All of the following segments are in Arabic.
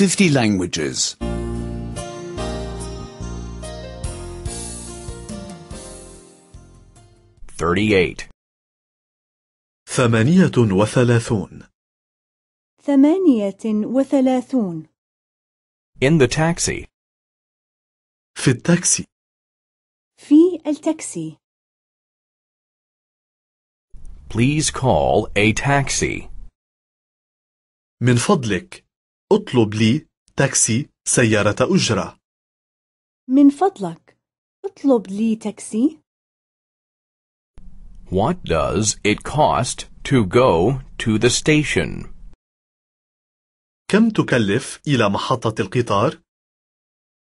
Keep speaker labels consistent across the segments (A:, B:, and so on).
A: 50 languages.
B: 38 ثمانية وثلاثون
A: ثمانية وثلاثون
B: In the taxi في التاكسي
A: في التاكسي
B: Please call a taxi. من فضلك اطلب لي تاكسي سيارة أجرة
A: من فضلك اطلب لي تاكسي
B: What does it cost to go to the station? كم تكلف إلى محطة القطار؟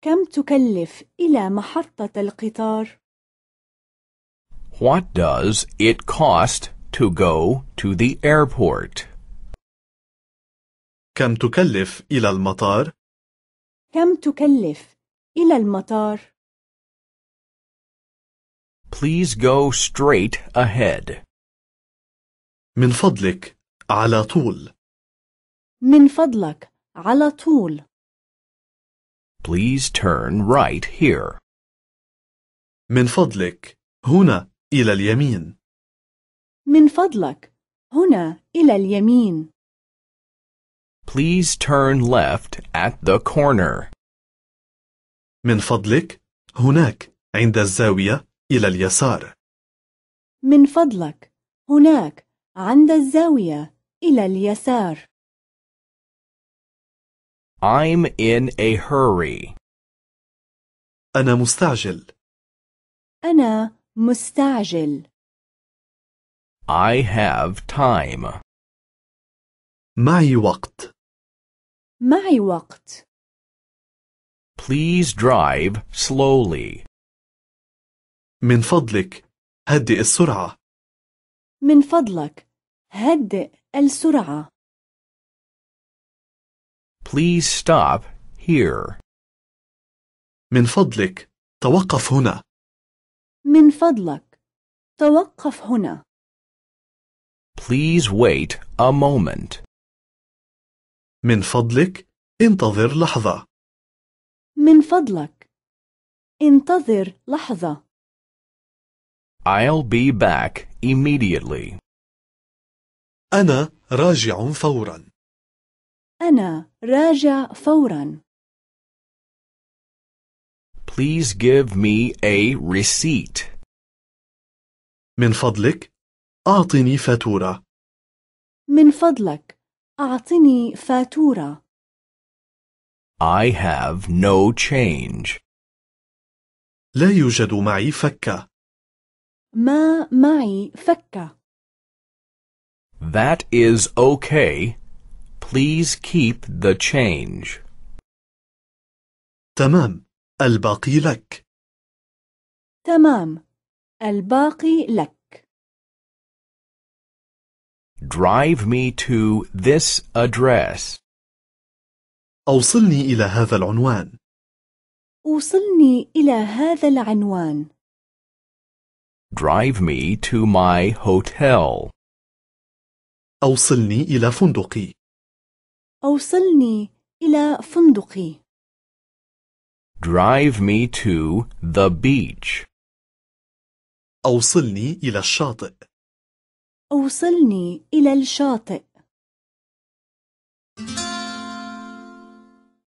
A: كم تكلف إلى محطة القطار؟
B: What does it cost to go to the airport? كم تكلف إلى المطار؟
A: كم تكلف إلى المطار؟
B: Please go straight ahead. من فضلك على طول.
A: من فضلك على طول.
B: Please turn right here. من فضلك هنا إلى اليمين.
A: من فضلك هنا إلى اليمين.
B: Please turn left at the corner. من فضلك هناك عند الزاوية إلى اليسار.
A: من فضلك هناك عند الزاوية إلى اليسار.
B: I'm in a hurry. أنا مستعجل.
A: أنا مستعجل.
B: I have time. معي وقت.
A: معي وقت.
B: Please drive slowly. من فضلك هدئ السرعة.
A: من فضلك هدئ السرعة.
B: Please stop here. من فضلك توقف هنا.
A: من فضلك توقف هنا.
B: Please wait a moment. من فضلك انتظر لحظة
A: من فضلك انتظر لحظة
B: I'll be back immediately. أنا راجع فورا.
A: أنا راجع فورا.
B: Please give me a receipt. من فضلك أعطني فاتورة.
A: من فضلك أعطني فاتورة.
B: I have no change. لا يوجد معي فكة.
A: ما معي فكة.
B: That is okay. Please keep the change. تمام. الباقي لك.
A: تمام. الباقي لك.
B: Drive me to this address. أوصلني إلى هذا العنوان.
A: أوصلني إلى هذا العنوان.
B: Drive me to my hotel. أوصلني إلى فندقي.
A: أوصلني إلى فندقي.
B: Drive me to the beach. أوصلني إلى الشاطئ.
A: أوصلني إلى الشاطئ